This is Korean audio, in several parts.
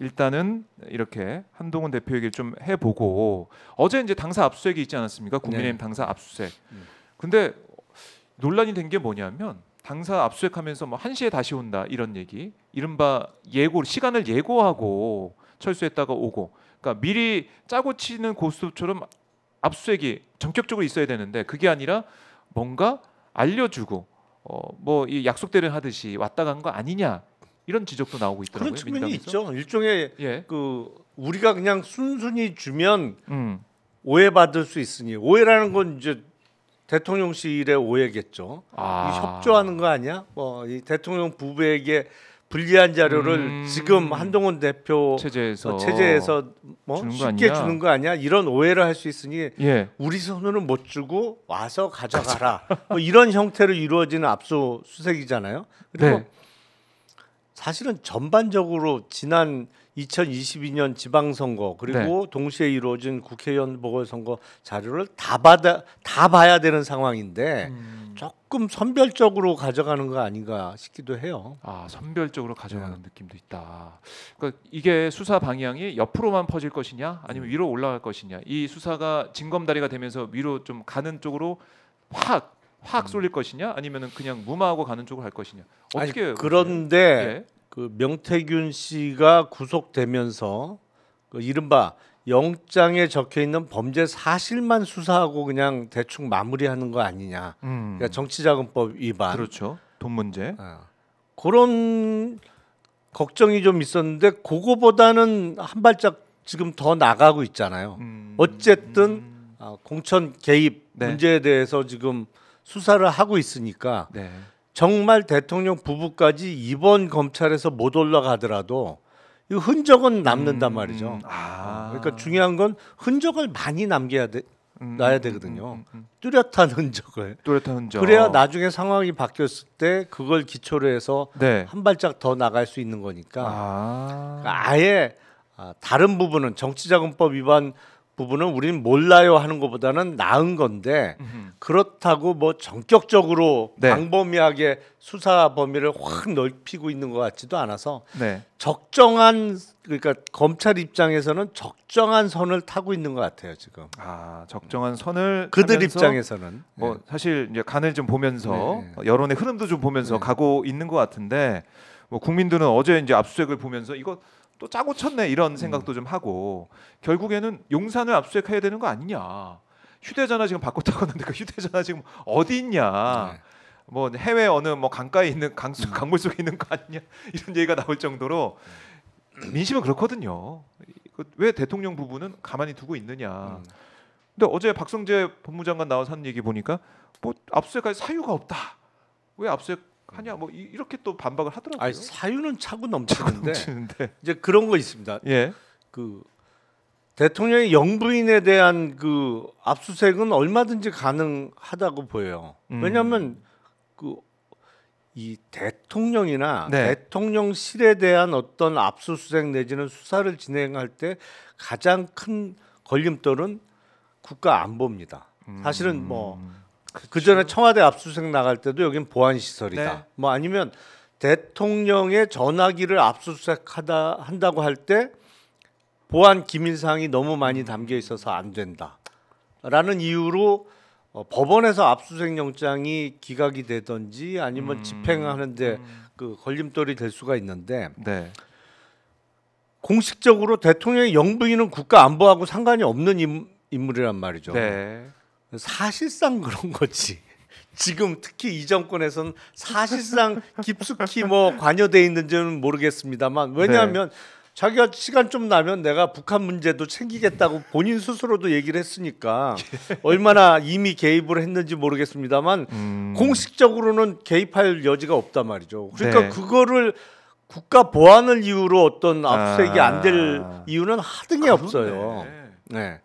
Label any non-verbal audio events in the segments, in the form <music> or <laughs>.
일단은 이렇게 한동훈 대표 얘기를 좀 해보고 어제 이제 당사 압수수색이 있지 않았습니까? 국민의힘 네. 당사 압수수색. 음. 근데 논란이 된 게 뭐냐면 당사 압수수색하면서 뭐한시에 다시 온다 이런 얘기. 이른바 예고 시간을 예고하고 철수했다가 오고. 그러니까 미리 짜고 치는 고수처럼 압수수색이 전격적으로 있어야 되는데 그게 아니라 뭔가 알려주고 어, 뭐이 약속대를 하듯이 왔다 간 거 아니냐 이런 지적도 나오고 있더라고요. 그런 측면이 민감에서. 있죠. 일종의 예. 그 우리가 그냥 순순히 주면 음. 오해받을 수 있으니 오해라는 건 이제 대통령실의 오해겠죠. 아. 협조하는 거 아니야? 뭐이 대통령 부부에게 불리한 자료를 음... 지금 한동훈 대표 체제에서 체제에서 뭐 주는 쉽게 아니야? 주는 거 아니야? 이런 오해를 할 수 있으니 예. 우리 손으로는 못 주고 와서 가져가라. 뭐 이런 형태로 이루어지는 압수수색이잖아요. 그리고 네. 사실은 전반적으로 지난 2022년 지방선거 그리고 네. 동시에 이루어진 국회의원 보궐선거 자료를 다 받아 다 봐야 되는 상황인데 음. 조금 선별적으로 가져가는 거 아닌가 싶기도 해요. 아 선별적으로 가져가는 네. 느낌도 있다. 그러니까 이게 수사 방향이 옆으로만 퍼질 것이냐 아니면 음. 위로 올라갈 것이냐 이 수사가 징검다리가 되면서 위로 좀 가는 쪽으로 확확 음. 쏠릴 것이냐 아니면은 그냥 무마하고 가는 쪽으로 갈 것이냐 어떻게 아니, 그런데 예. 그 명태균 씨가 구속되면서 그 이른바 영장에 적혀 있는 범죄 사실만 수사하고 그냥 대충 마무리하는 거 아니냐 음. 그러니까 정치자금법 위반 그렇죠 돈 문제 어. 그런 걱정이 좀 있었는데 그거보다는 한 발짝 지금 더 나가고 있잖아요. 음, 어쨌든 음. 어, 공천 개입 네. 문제에 대해서 지금 수사를 하고 있으니까 네. 정말 대통령 부부까지 이번 검찰에서 못 올라가더라도 이 흔적은 남는단 음, 말이죠. 음, 음. 어, 아. 그러니까 중요한 건 흔적을 많이 남겨야 돼. 음, 놔야 되거든요. 뚜렷한 흔적을. 뚜렷한 흔적. 그래야 나중에 상황이 바뀌었을 때 그걸 기초로 해서 네. 한 발짝 더 나갈 수 있는 거니까. 아. 그러니까 아예 아, 다른 부분은 정치자금법 위반 부분은 우리는 몰라요 하는 것보다는 나은 건데 음흠. 그렇다고 뭐 전격적으로 네. 광범위하게 수사 범위를 확 넓히고 있는 것 같지도 않아서 네. 적정한 그러니까 검찰 입장에서는 적정한 선을 타고 있는 것 같아요 지금. 아 적정한 선을 그들 입장에서는 뭐 네. 사실 이제 간을 좀 보면서 네. 여론의 흐름도 좀 보면서 네. 가고 있는 것 같은데 뭐 국민들은 어제 이제 압수수색을 보면서 이거 또 짜고 쳤네 이런 생각도 음. 좀 하고 결국에는 용산을 압수수색해야 되는 거 아니냐. 휴대전화 지금 바꿨다고 하는데 그 휴대전화 지금 어디 있냐? 네. 뭐 해외 어느 뭐 강가에 있는 강수 음. 강물 속에 있는 거 아니냐 <laughs> 이런 얘기가 나올 정도로 음. 민심은 그렇거든요. 왜 대통령 부부는 가만히 두고 있느냐. 음. 근데 어제 박성재 법무장관 나와서 한 얘기 보니까 뭐 압수수색할 사유가 없다. 왜 압수수색 하냐 뭐 이, 렇게또 반박을 하더라고요. 아니, 사유는 차고 넘치는데, 차고 넘치는데, 이제 그런 거 있습니다. 예. 그 대통령의 영부인에 대한 그 압수수색은 얼마든지 가능하다고 보여요. 음. 왜냐하면 그 이 대통령이나 네. 대통령실에 대한 어떤 압수수색 내지는 수사를 진행할 때 가장 큰 걸림돌은 국가 안보입니다. 음. 사실은 뭐 그 전에 청와대 압수수색 나갈 때도 여긴 보안 시설이다. 네. 뭐 아니면 대통령의 전화기를 압수수색하다 한다고 할때 보안 기밀 사항이 너무 많이 담겨 있어서 안 된다라는 이유로 어, 법원에서 압수수색 영장이 기각이 되든지 아니면 음. 집행하는데 음. 그 걸림돌이 될 수가 있는데 네. 공식적으로 대통령의 영부인은 국가 안보하고 상관이 없는 인, 물이란 말이죠. 네. 사실상 그런 거지. <laughs> 지금 특히 이 정권에서는 사실상 깊숙이 뭐 관여돼 있는지는 모르겠습니다만 왜냐하면 네. 자기가 시간 좀 나면 내가 북한 문제도 챙기겠다고 본인 스스로도 얘기를 했으니까 <laughs> 얼마나 이미 개입을 했는지 모르겠습니다만 음... 공식적으로는 개입할 여지가 없단 말이죠. 그러니까 네. 그거를 국가 보안을 이유로 어떤 압수색이 아... 안될 이유는 하등이 없어요. 네.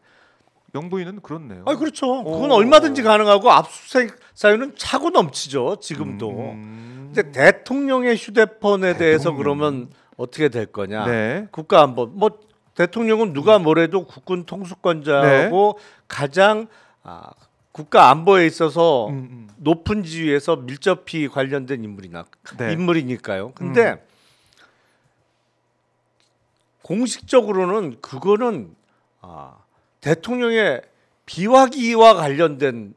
영부인은 그렇네요. 아 그렇죠. 그건 오... 얼마든지 가능하고 압수수색 사유는 차고 넘치죠. 지금도. 음... 근데 대통령의 휴대폰에 대통령... 대해서 그러면 어떻게 될 거냐. 네. 국가안보 뭐 대통령은 누가 뭐래도 국군 통수권자고 네. 가장 아, 국가 안보에 있어서 음, 음. 높은 지위에서 밀접히 관련된 인물이나 네. 인물이니까요. 근데 음. 공식적으로는 그거는 아, 대통령의 비화기와 관련된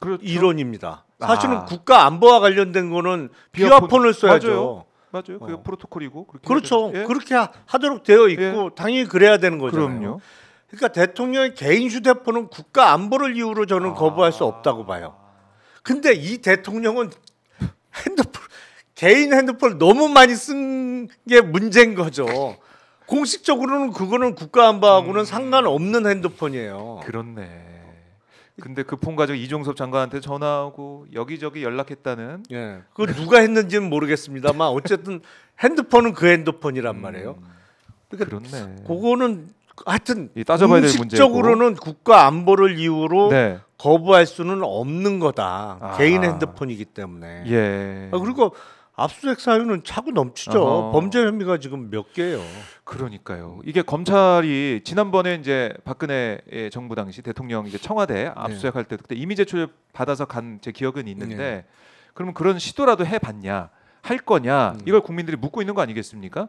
그렇죠. 이론입니다. 아. 사실은 아. 국가 안보와 관련된 거는 비화폰을 써야죠. 맞아요. 맞아요. 그게 어. 프로토콜이고 그렇게 그렇죠. 예. 그렇게 하도록 되어 예. 있고 예. 당연히 그래야 되는 거잖아요. 그럼요. 그러니까 대통령의 개인 휴대폰은 국가 안보를 이유로 저는 아... 거부할 수 없다고 봐요. 근데 이 대통령은 핸드폰 개인 핸드폰을 너무 많이 쓴 게 문제인 거죠. 공식적으로는 그거는 국가 안보하고는 음... 상관없는 핸드폰이에요. 그렇네. 근데 그 폰 가지고 이종섭 장관한테 전화하고 여기저기 연락했다는. 예. 그 누가 했는지는 모르겠습니다만 어쨌든 <laughs> 핸드폰은 그 핸드폰이란 음. 말이에요. 그러니까 그렇네. 그거는 하여튼 따져봐야 될 문제적으로는 국가 안보를 이유로 네. 거부할 수는 없는 거다. 아. 개인 핸드폰이기 때문에. 예. 아, 그리고 압수수색 사유는 차고 넘치죠. 어허. 범죄 혐의가 지금 몇 개예요. 그러니까요. 이게 검찰이 지난번에 이제 박근혜 예, 정부 당시 대통령 이제 청와대 네. 압수수색할 때 그때 이미제 출입 받아서 간 제 기억은 있는데 네. 그러면 그런 시도라도 해봤냐 할 거냐 음. 이걸 국민들이 묻고 있는 거 아니겠습니까?